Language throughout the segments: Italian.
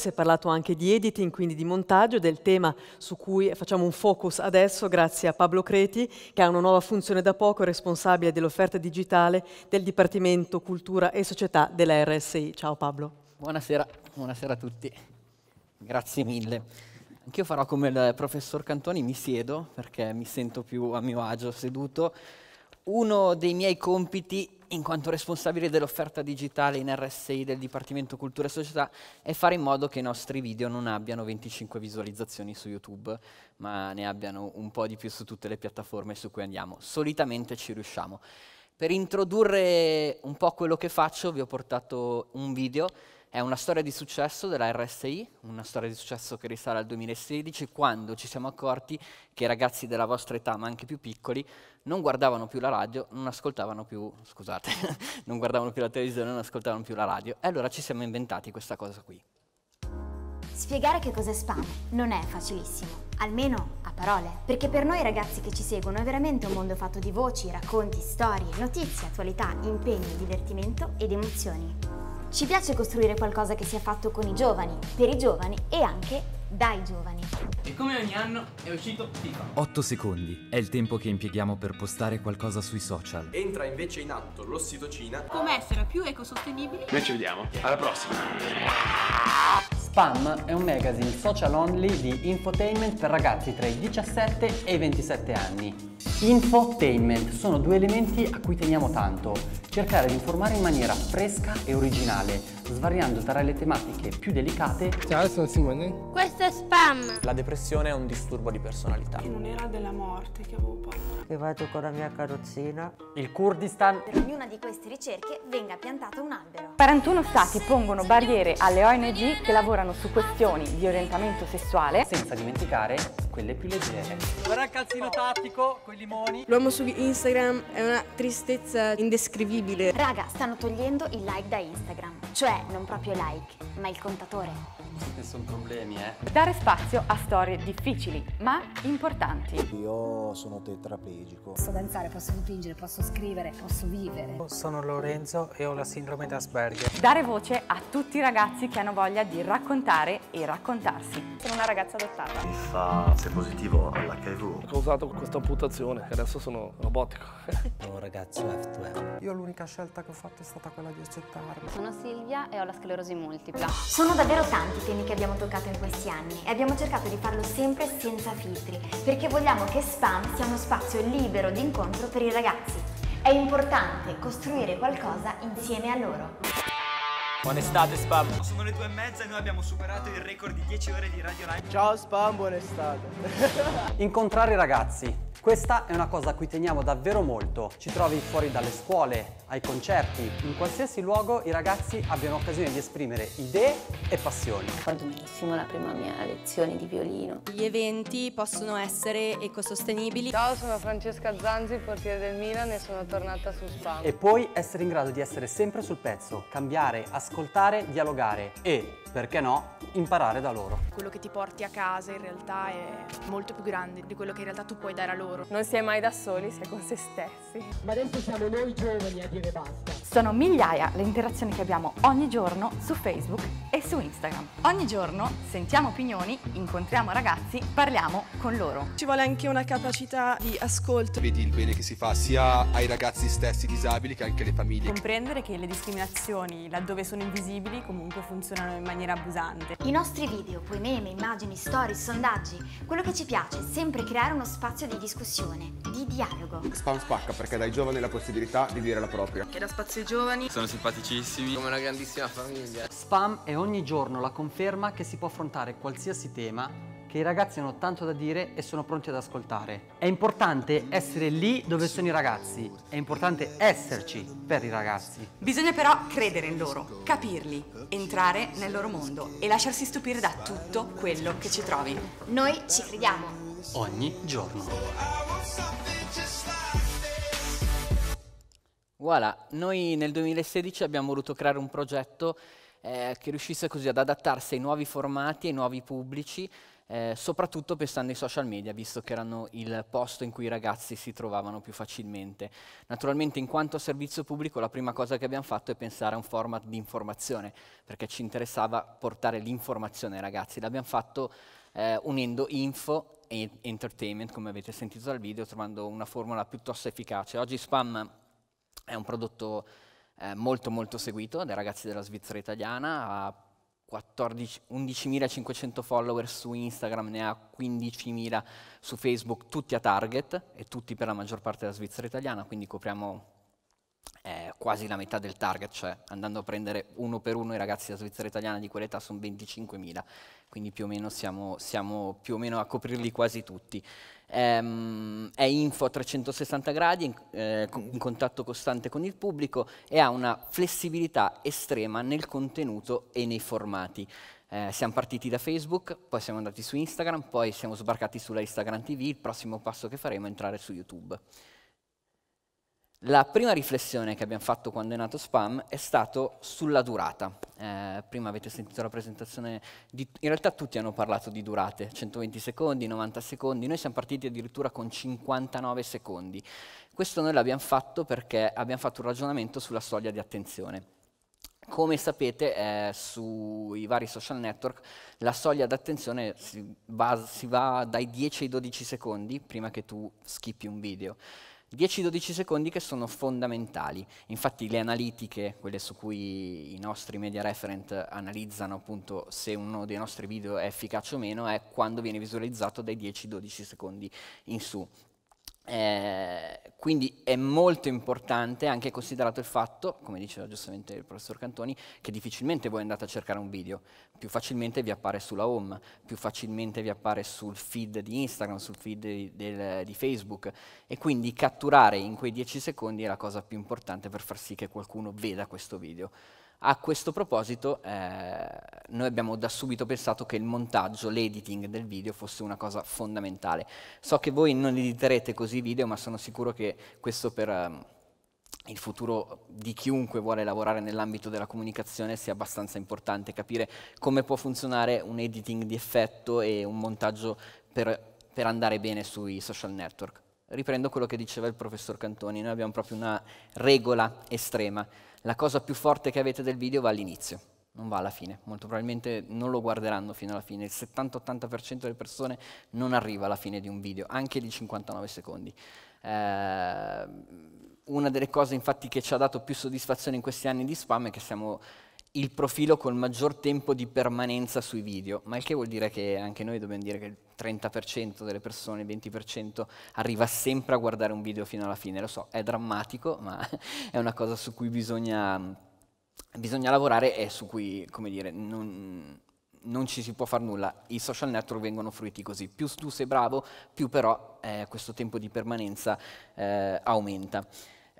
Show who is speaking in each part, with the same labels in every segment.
Speaker 1: Si è parlato anche di editing, quindi di montaggio, del tema su cui facciamo un focus adesso grazie a Pablo Creti, che ha una nuova funzione da poco, responsabile dell'offerta digitale del Dipartimento Cultura e Società della RSI. Ciao Pablo.
Speaker 2: Buonasera, buonasera a tutti. Grazie mille. Anch'io farò come il professor Cantoni, mi siedo perché mi sento più a mio agio seduto. Uno dei miei compiti in quanto responsabile dell'offerta digitale in RSI del Dipartimento Cultura e Società è fare in modo che i nostri video non abbiano 25 visualizzazioni su YouTube, ma ne abbiano un po' di più su tutte le piattaforme su cui andiamo. Solitamente ci riusciamo. Per introdurre un po' quello che faccio vi ho portato un video è una storia di successo della RSI, una storia di successo che risale al 2016, quando ci siamo accorti che i ragazzi della vostra età, ma anche più piccoli, non guardavano più la radio, non ascoltavano più, scusate, non guardavano più la televisione, non ascoltavano più la radio. E allora ci siamo inventati questa cosa qui.
Speaker 1: Spiegare che cos'è spam non è facilissimo, almeno a parole, perché per noi ragazzi che ci seguono è veramente un mondo fatto di voci, racconti, storie, notizie, attualità, impegno, divertimento ed emozioni. Ci piace costruire qualcosa che sia fatto con i giovani, per i giovani e anche dai giovani. E come ogni anno è uscito FIFA. 8 secondi è il tempo che impieghiamo per postare qualcosa sui social. Entra invece in atto l'ossitocina. Come essere più ecosostenibili. Noi ci vediamo. Alla prossima. Spam è un magazine social only di infotainment per ragazzi tra i 17 e i 27 anni. Infotainment sono due elementi a cui teniamo tanto. Cercare di informare in maniera fresca e originale, svariando tra le tematiche più delicate. Ciao, sono Simone. Questo è spam. La depressione è un disturbo di personalità. non era della morte che avevo paura. Che vado con la mia carrozzina. Il Kurdistan. Per ognuna di queste ricerche venga piantato un albero. 41 stati pongono barriere alle ONG che lavorano su questioni di orientamento sessuale. Senza dimenticare quelle più leggere. Guarda il calzino tattico con i limoni. L'uomo su Instagram è una tristezza indescrivibile. Raga, stanno togliendo il like da Instagram. Cioè, non proprio like, ma il contatore. Nessun problemi, eh. Dare spazio a storie difficili, ma importanti. Io sono tetraplegico. Posso danzare, posso dipingere, posso scrivere, posso vivere. Sono Lorenzo e ho la sindrome d'Asperger. Dare voce a tutti i ragazzi che hanno voglia di raccontare e raccontarsi. Sono una ragazza adottata. Mi fa, se positivo, all'HIV. Ho causato questa amputazione e adesso sono robotico. Sono oh, un ragazzo F2. Io l'unica scelta che ho fatto è stata quella di accettarmi. Sono Silvia e ho la sclerosi multipla. Sono davvero tanti tanti temi che abbiamo toccato in questi anni e abbiamo cercato di farlo sempre senza filtri, perché vogliamo che Spam sia uno spazio libero di incontro per i ragazzi. È importante costruire qualcosa insieme a loro. Buon estate Spam Sono le due e mezza e noi abbiamo superato il record di 10 ore di Radio Live. Ciao Spam, buon estate Incontrare i ragazzi questa è una cosa a cui teniamo davvero molto. Ci trovi fuori dalle scuole, ai concerti, in qualsiasi luogo i ragazzi abbiano occasione di esprimere idee e passioni. Ricordo benissimo la prima mia lezione di violino. Gli eventi possono essere ecosostenibili. Ciao, sono Francesca Zanzi, portiere del Milan e sono tornata su Spam. E poi essere in grado di essere sempre sul pezzo, cambiare, ascoltare, dialogare e perché no, imparare da loro. Quello che ti porti a casa in realtà è molto più grande di quello che in realtà tu puoi dare a loro. Non si è mai da soli, si è con se stessi. Ma adesso siamo noi giovani a dire basta. Sono migliaia le interazioni che abbiamo ogni giorno su Facebook e su Instagram. Ogni giorno sentiamo opinioni, incontriamo ragazzi, parliamo con loro. Ci vuole anche una capacità di ascolto. Vedi il bene che si fa sia ai ragazzi stessi disabili che anche alle famiglie. Comprendere che le discriminazioni, laddove sono invisibili, comunque funzionano in maniera maniera abusante. I nostri video, poi meme, immagini, storie, sondaggi, quello che ci piace è sempre creare uno spazio di
Speaker 2: discussione, di dialogo.
Speaker 1: Spam spacca perché dai giovani la possibilità di dire la propria. Che
Speaker 2: da spazio ai giovani. Sono
Speaker 1: simpaticissimi. Come una grandissima famiglia. Spam è ogni giorno la conferma che si può affrontare qualsiasi tema che i ragazzi hanno tanto da dire e sono pronti ad ascoltare. È importante essere lì dove sono i ragazzi, è importante esserci per i ragazzi. Bisogna però credere in loro, capirli, entrare nel loro mondo e lasciarsi stupire da tutto quello che ci trovi. Noi ci crediamo.
Speaker 2: Ogni giorno. Voilà, noi nel 2016 abbiamo voluto creare un progetto eh, che riuscisse così ad adattarsi ai nuovi formati, ai nuovi pubblici, eh, soprattutto pensando ai social media, visto che erano il posto in cui i ragazzi si trovavano più facilmente. Naturalmente in quanto servizio pubblico la prima cosa che abbiamo fatto è pensare a un format di informazione, perché ci interessava portare l'informazione ai ragazzi. L'abbiamo fatto eh, unendo info e entertainment, come avete sentito dal video, trovando una formula piuttosto efficace. Oggi Spam è un prodotto eh, molto molto seguito dai ragazzi della Svizzera italiana, ha 11.500 follower su Instagram, ne ha 15.000 su Facebook, tutti a target e tutti per la maggior parte della Svizzera italiana, quindi copriamo quasi la metà del target, cioè andando a prendere uno per uno i ragazzi da Svizzera italiana di quell'età sono 25.000, quindi più o meno siamo, siamo più o meno a coprirli quasi tutti. Ehm, è info a 360 gradi, in, eh, in contatto costante con il pubblico e ha una flessibilità estrema nel contenuto e nei formati. Eh, siamo partiti da Facebook, poi siamo andati su Instagram, poi siamo sbarcati sulla Instagram TV, il prossimo passo che faremo è entrare su YouTube. La prima riflessione che abbiamo fatto quando è nato Spam è stata sulla durata. Eh, prima avete sentito la presentazione, di, in realtà tutti hanno parlato di durate, 120 secondi, 90 secondi, noi siamo partiti addirittura con 59 secondi. Questo noi l'abbiamo fatto perché abbiamo fatto un ragionamento sulla soglia di attenzione. Come sapete eh, sui vari social network la soglia d'attenzione si, si va dai 10 ai 12 secondi prima che tu skippi un video. 10-12 secondi che sono fondamentali. Infatti le analitiche, quelle su cui i nostri media referent analizzano appunto se uno dei nostri video è efficace o meno, è quando viene visualizzato dai 10-12 secondi in su. Eh, quindi è molto importante anche considerato il fatto, come diceva giustamente il professor Cantoni, che difficilmente voi andate a cercare un video, più facilmente vi appare sulla home, più facilmente vi appare sul feed di Instagram, sul feed di, del, di Facebook e quindi catturare in quei 10 secondi è la cosa più importante per far sì che qualcuno veda questo video. A questo proposito, eh, noi abbiamo da subito pensato che il montaggio, l'editing del video fosse una cosa fondamentale. So che voi non editerete così i video, ma sono sicuro che questo per eh, il futuro di chiunque vuole lavorare nell'ambito della comunicazione sia abbastanza importante capire come può funzionare un editing di effetto e un montaggio per, per andare bene sui social network. Riprendo quello che diceva il professor Cantoni, noi abbiamo proprio una regola estrema la cosa più forte che avete del video va all'inizio, non va alla fine. Molto probabilmente non lo guarderanno fino alla fine. Il 70-80% delle persone non arriva alla fine di un video, anche di 59 secondi. Eh, una delle cose infatti che ci ha dato più soddisfazione in questi anni di spam è che siamo il profilo con maggior tempo di permanenza sui video, ma il che vuol dire che anche noi dobbiamo dire che il 30% delle persone, il 20% arriva sempre a guardare un video fino alla fine, lo so, è drammatico, ma è una cosa su cui bisogna, bisogna lavorare e su cui, come dire, non, non ci si può fare nulla, i social network vengono fruiti così, più tu sei bravo, più però eh, questo tempo di permanenza eh, aumenta.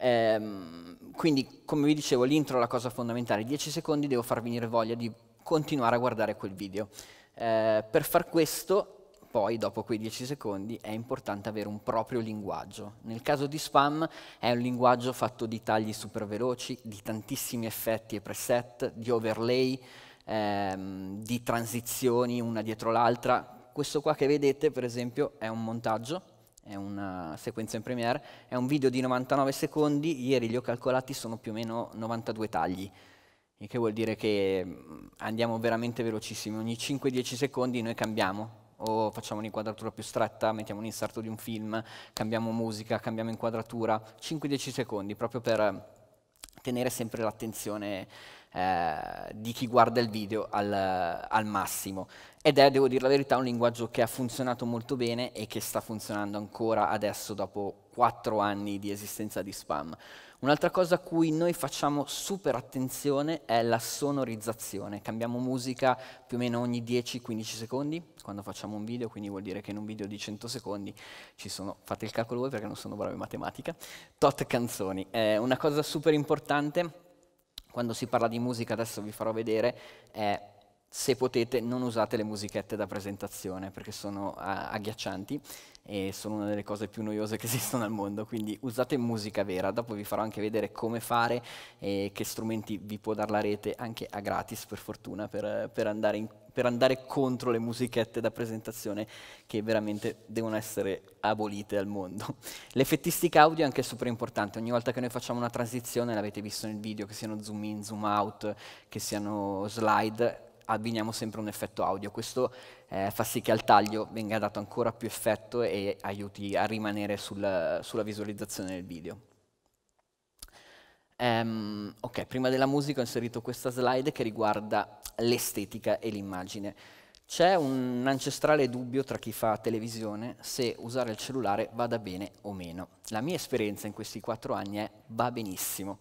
Speaker 2: Ehm, quindi, come vi dicevo, l'intro è la cosa fondamentale. 10 secondi devo far venire voglia di continuare a guardare quel video. Eh, per far questo, poi, dopo quei 10 secondi, è importante avere un proprio linguaggio. Nel caso di spam è un linguaggio fatto di tagli super veloci, di tantissimi effetti e preset, di overlay, ehm, di transizioni una dietro l'altra. Questo qua che vedete, per esempio, è un montaggio è una eh, sequenza in Premiere, è un video di 99 secondi, ieri li ho calcolati, sono più o meno 92 tagli, il che vuol dire che mm, andiamo veramente velocissimi, ogni 5-10 secondi noi cambiamo, o facciamo un'inquadratura più stretta, mettiamo un inserto di un film, cambiamo musica, cambiamo inquadratura, 5-10 secondi, proprio per eh, tenere sempre l'attenzione eh, di chi guarda il video al, al, massimo. Ed è, devo dire la verità, un linguaggio che ha funzionato molto bene e che sta funzionando ancora adesso dopo 4 anni di esistenza di spam. Un'altra cosa a cui noi facciamo super attenzione è la sonorizzazione. Cambiamo musica più o meno ogni 10-15 secondi quando facciamo un video, quindi vuol dire che in un video di 100 secondi ci sono, fate il calcolo voi perché non sono bravo in matematica, tot canzoni. È eh, una cosa super importante quando si parla di musica, adesso vi farò vedere, è se potete non usate le musichette da presentazione perché sono ah, agghiaccianti e sono una delle cose più noiose che esistono al mondo, quindi usate musica vera, dopo vi farò anche vedere come fare e che strumenti vi può dare la rete anche a gratis per fortuna per, per, andare, in, per andare, contro le musichette da presentazione che veramente devono essere abolite al mondo. L'effettistica audio è anche super importante, ogni volta che noi facciamo una transizione, l'avete visto nel video, che siano zoom in, zoom out, che siano slide, abbiniamo sempre un effetto audio. Questo eh, fa sì che al taglio venga dato ancora più effetto e aiuti a rimanere sul, sulla visualizzazione del video. Um, ok, prima della musica ho inserito questa slide che riguarda l'estetica e l'immagine. C'è un ancestrale dubbio tra chi fa televisione se usare il cellulare vada bene o meno. La mia esperienza in questi quattro anni è va benissimo.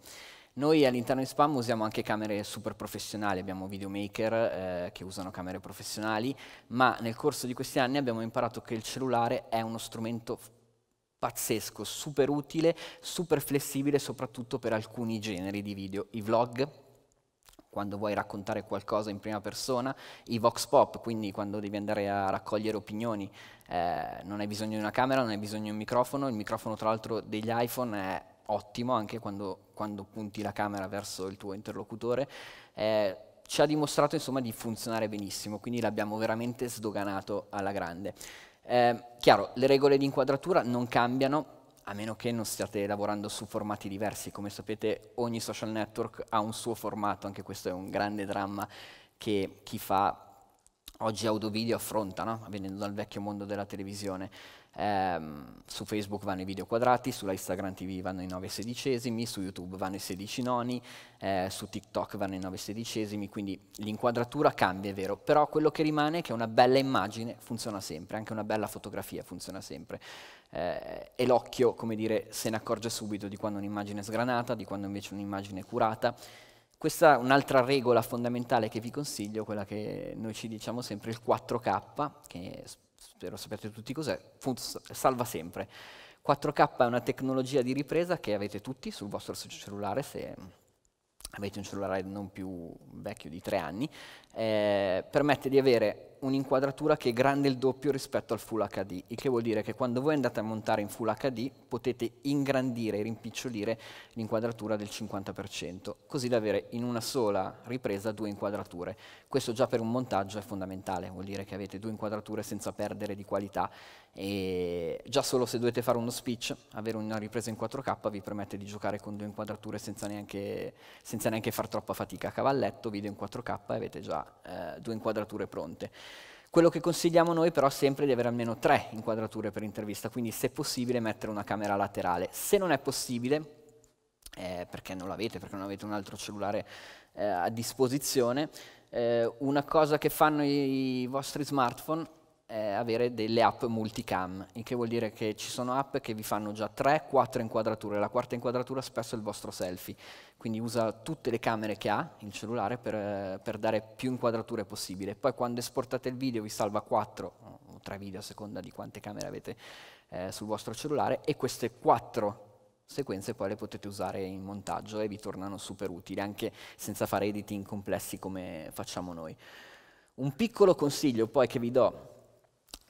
Speaker 2: Noi all'interno di Spam usiamo anche camere super professionali, abbiamo videomaker eh, che usano camere professionali, ma nel corso di questi anni abbiamo imparato che il cellulare è uno strumento pazzesco, super utile, super flessibile soprattutto per alcuni generi di video, i vlog, quando vuoi raccontare qualcosa in prima persona, i vox pop, quindi quando devi andare a raccogliere opinioni, eh, non hai bisogno di una camera, non hai bisogno di un microfono, il microfono tra l'altro degli iPhone è ottimo anche quando, quando punti la camera verso il tuo interlocutore, eh, ci ha dimostrato insomma, di funzionare benissimo, quindi l'abbiamo veramente sdoganato alla grande. Eh, chiaro, le regole di inquadratura non cambiano, a meno che non stiate lavorando su formati diversi. Come sapete ogni social network ha un suo formato, anche questo è un grande dramma che chi fa oggi audio video affronta, no? venendo dal vecchio mondo della televisione. Ehm, su Facebook vanno i video quadrati, sulla Instagram TV vanno i 9 sedicesimi, su YouTube vanno i 16 noni, eh, su TikTok vanno i 9 sedicesimi, quindi l'inquadratura cambia, è vero, però quello che rimane è che una bella immagine funziona sempre, anche una bella fotografia funziona sempre. Eh, e l'occhio, come dire, se ne accorge subito di quando un'immagine è sgranata, di quando invece un'immagine è curata. Questa è un'altra regola fondamentale che vi consiglio, quella che noi ci diciamo sempre, il 4K, che spero sapete tutti cos'è, salva sempre. 4K è una tecnologia di ripresa che avete tutti sul vostro cellulare se avete un cellulare non più vecchio di tre anni, eh, permette di avere un'inquadratura che è grande il doppio rispetto al Full HD, il che vuol dire che quando voi andate a montare in Full HD potete ingrandire e rimpicciolire l'inquadratura del 50%, così da avere in una sola ripresa due inquadrature. Questo già per un montaggio è fondamentale, vuol dire che avete due inquadrature senza perdere di qualità e già solo se dovete fare uno speech, avere una ripresa in 4K vi permette di giocare con due inquadrature senza neanche, senza neanche far troppa fatica. cavalletto, video in 4K e avete già eh, due inquadrature pronte. Quello che consigliamo noi però è sempre di avere almeno tre inquadrature per intervista, quindi se possibile mettere una camera laterale. Se non è possibile, eh, perché non l'avete, perché non avete un altro cellulare eh, a disposizione, eh, una cosa che fanno i vostri smartphone eh, avere delle app multicam, il che vuol dire che ci sono app che vi fanno già 3-4 inquadrature, la quarta inquadratura spesso è il vostro selfie, quindi usa tutte le camere che ha il cellulare per, eh, per dare più inquadrature possibile, poi quando esportate il video vi salva 4 o 3 video a seconda di quante camere avete eh, sul vostro cellulare e queste 4 sequenze poi le potete usare in montaggio e vi tornano super utili anche senza fare editing complessi come facciamo noi. Un piccolo consiglio poi che vi do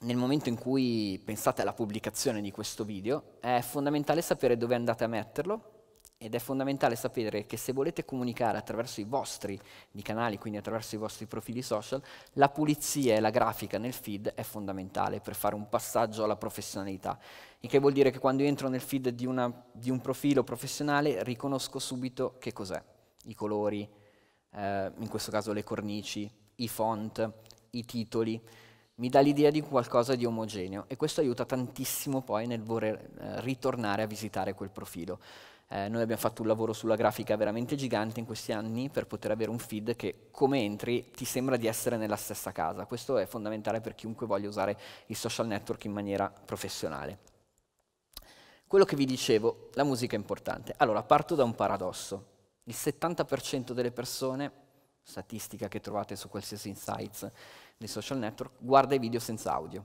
Speaker 2: nel momento in cui pensate alla pubblicazione di questo video, è fondamentale sapere dove andate a metterlo ed è fondamentale sapere che se volete comunicare attraverso i vostri i canali, quindi attraverso i vostri profili social, la pulizia e la grafica nel feed è fondamentale per fare un passaggio alla professionalità. Il che vuol dire che quando entro nel feed di, una, di un profilo professionale riconosco subito che cos'è, i colori, eh, in questo caso le cornici, i font, i titoli mi dà l'idea di qualcosa di omogeneo e questo aiuta tantissimo poi nel voler eh, ritornare a visitare quel profilo. Eh, noi abbiamo fatto un lavoro sulla grafica veramente gigante in questi anni per poter avere un feed che come entri ti sembra di essere nella stessa casa. Questo è fondamentale per chiunque voglia usare i social network in maniera professionale. Quello che vi dicevo, la musica è importante. Allora, parto da un paradosso. Il 70% delle persone, statistica che trovate su qualsiasi insights, dei social network guarda i video senza audio.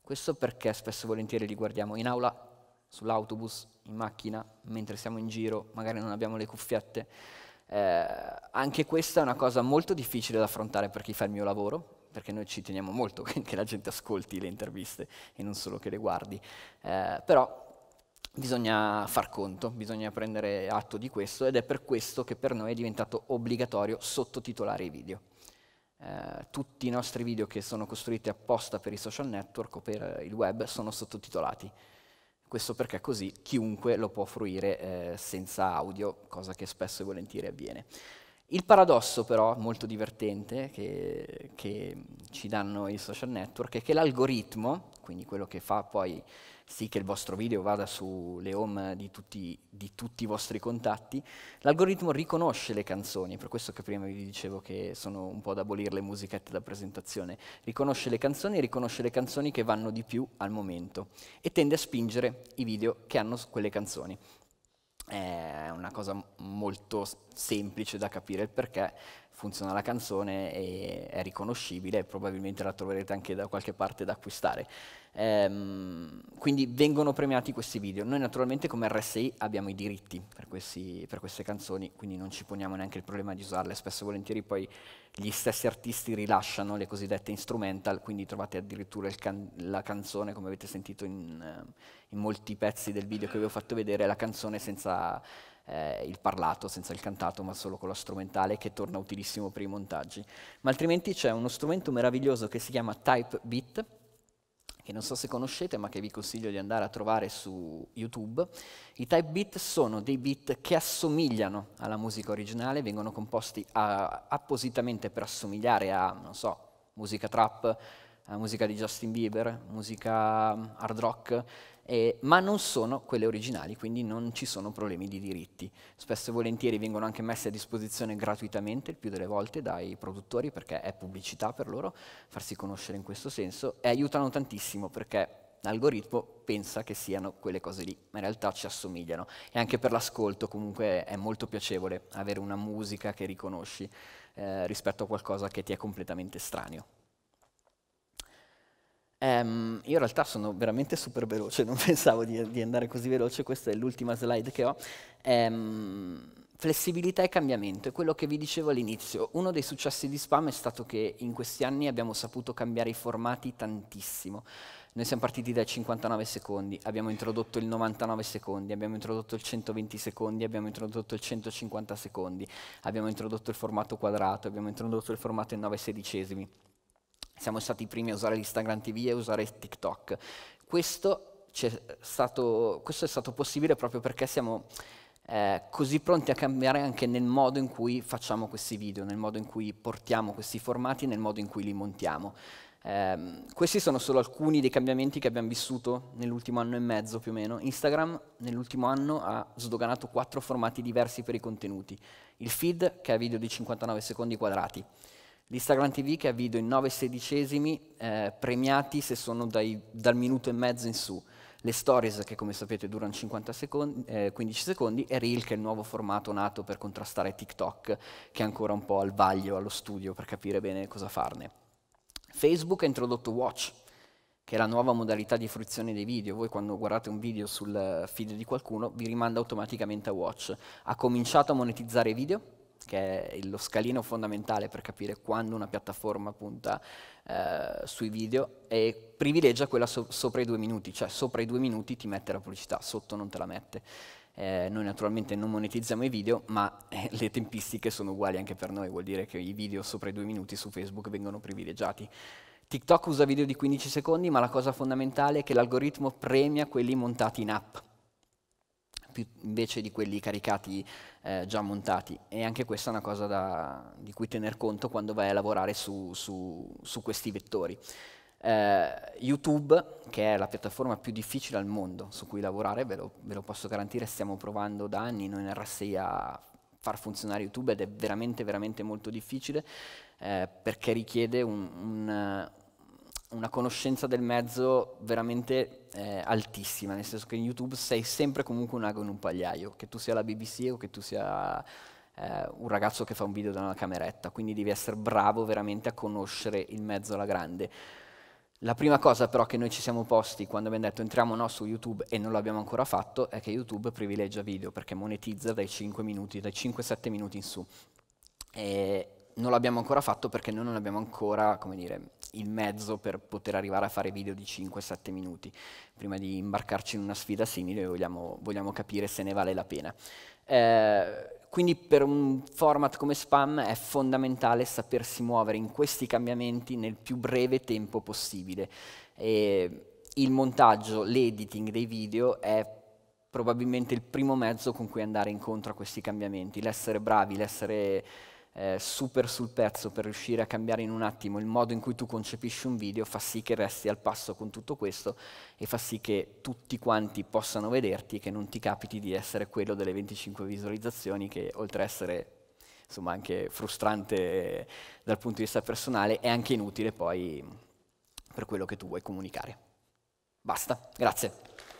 Speaker 2: Questo perché spesso e volentieri li guardiamo in aula, sull'autobus, in macchina, mentre siamo in giro, magari non abbiamo le cuffiette. Eh, anche questa è una cosa molto difficile da affrontare per chi fa il mio lavoro, perché noi ci teniamo molto che la gente ascolti le interviste e non solo che le guardi. Eh, però bisogna far conto, bisogna prendere atto di questo ed è per questo che per noi è diventato obbligatorio sottotitolare i video. Eh, tutti i nostri video che sono costruiti apposta per i social network o per eh, il web sono sottotitolati. Questo perché così chiunque lo può fruire eh, senza audio, cosa che spesso e volentieri avviene. Il paradosso però, molto divertente, che, che ci danno i social network è che l'algoritmo, quindi quello che fa poi sì che il vostro video vada sulle home di tutti, di tutti, i vostri contatti, l'algoritmo riconosce le canzoni, per questo che prima vi dicevo che sono un po' ad abolire le musichette da presentazione, riconosce le canzoni e riconosce le canzoni che vanno di più al momento e tende a spingere i video che hanno quelle canzoni. È una cosa molto semplice da capire il perché, funziona la canzone, è riconoscibile e probabilmente la troverete anche da qualche parte da acquistare. Ehm, quindi vengono premiati questi video. Noi naturalmente come RSI abbiamo i diritti per, questi, per, queste canzoni, quindi non ci poniamo neanche il problema di usarle. Spesso e volentieri poi gli stessi artisti rilasciano le cosiddette instrumental, quindi trovate addirittura can- la canzone, come avete sentito in, in molti pezzi del video che vi ho fatto vedere, la canzone senza eh, il parlato, senza il cantato, ma solo con la strumentale che torna utilissimo per i montaggi. Ma altrimenti c'è uno strumento meraviglioso che si chiama Type Beat che non so se conoscete ma che vi consiglio di andare a trovare su YouTube. I type beat sono dei beat che assomigliano alla musica originale, vengono composti a, appositamente per assomigliare a, non so, musica trap, musica di Justin Bieber, musica mm, hard rock, eh, ma non sono quelle originali, quindi non ci sono problemi di diritti. Spesso e volentieri vengono anche messe a disposizione gratuitamente, il più delle volte, dai produttori, perché è pubblicità per loro farsi conoscere in questo senso, e aiutano tantissimo perché l'algoritmo pensa che siano quelle cose lì, ma in realtà ci assomigliano. E anche per l'ascolto comunque è molto piacevole avere una musica che riconosci eh, rispetto a qualcosa che ti è completamente estraneo. Um, io in realtà sono veramente super veloce, non pensavo di, di andare così veloce, questa è l'ultima slide che ho. Um, flessibilità e cambiamento, è quello che vi dicevo all'inizio. Uno dei successi di Spam è stato che in questi anni abbiamo saputo cambiare i formati tantissimo. Noi siamo partiti dai 59 secondi, abbiamo introdotto il 99 secondi, abbiamo introdotto il 120 secondi, abbiamo introdotto il 150 secondi, abbiamo introdotto il formato quadrato, abbiamo introdotto il formato in 9 sedicesimi siamo stati i primi a usare Instagram TV e a usare TikTok. Questo, stato, questo è stato possibile proprio perché siamo eh, così pronti a cambiare anche nel modo in cui facciamo questi video, nel modo in cui portiamo questi formati, nel modo in cui li montiamo. Eh, questi sono solo alcuni dei cambiamenti che abbiamo vissuto nell'ultimo anno e mezzo più o meno. Instagram nell'ultimo anno ha sdoganato quattro formati diversi per i contenuti. Il feed, che è video di 59 secondi quadrati, L'Instagram TV che ha video in 9 sedicesimi eh, premiati se sono dai, dal minuto e mezzo in su. Le stories che come sapete durano secondi, eh, 15 secondi e Reel che è il nuovo formato nato per contrastare TikTok che è ancora un po' al vaglio, allo studio per capire bene cosa farne. Facebook ha introdotto Watch, che è la nuova modalità di fruizione dei video. Voi quando guardate un video sul feed di qualcuno vi rimanda automaticamente a Watch. Ha cominciato a monetizzare i video che è lo scalino fondamentale per capire quando una piattaforma punta eh, sui video e privilegia quella so sopra i due minuti, cioè sopra i due minuti ti mette la pubblicità, sotto non te la mette. Eh, noi naturalmente non monetizziamo i video, ma eh, le tempistiche sono uguali anche per noi, vuol dire che i video sopra i due minuti su Facebook vengono privilegiati. TikTok usa video di 15 secondi, ma la cosa fondamentale è che l'algoritmo premia quelli montati in app più, invece di quelli caricati eh, già montati. E anche questa è una cosa da, di cui tener conto quando vai a lavorare su, su, su questi vettori. Eh, YouTube, che è la piattaforma più difficile al mondo su cui lavorare, ve lo, ve lo posso garantire, stiamo provando da anni noi in R6 a far funzionare YouTube ed è veramente, veramente molto difficile eh, perché richiede un, un una conoscenza del mezzo veramente eh, altissima, nel senso che in YouTube sei sempre comunque un ago in un pagliaio, che tu sia la BBC o che tu sia eh, un ragazzo che fa un video da una cameretta, quindi devi essere bravo veramente a conoscere il mezzo alla grande. La prima cosa però che noi ci siamo posti quando abbiamo detto entriamo no su YouTube e non l'abbiamo ancora fatto è che YouTube privilegia video perché monetizza dai 5 minuti, dai 5-7 minuti in su. E non l'abbiamo ancora fatto perché noi non abbiamo ancora, come dire, il mezzo per poter arrivare a fare video di 5-7 minuti. Prima di imbarcarci in una sfida simile vogliamo, vogliamo capire se ne vale la pena. Eh, quindi per un format come Spam è fondamentale sapersi muovere in questi cambiamenti nel più breve tempo possibile. E il montaggio, l'editing dei video è probabilmente il primo mezzo con cui andare incontro a questi cambiamenti, l'essere bravi, l'essere eh, super sul pezzo per riuscire a cambiare in un attimo il modo in cui tu concepisci un video, fa sì che resti al passo con tutto questo e fa sì che tutti quanti possano vederti e che non ti capiti di essere quello delle 25 visualizzazioni che oltre a essere insomma anche frustrante eh, dal punto di vista personale è anche inutile poi per quello che tu vuoi comunicare. Basta, grazie.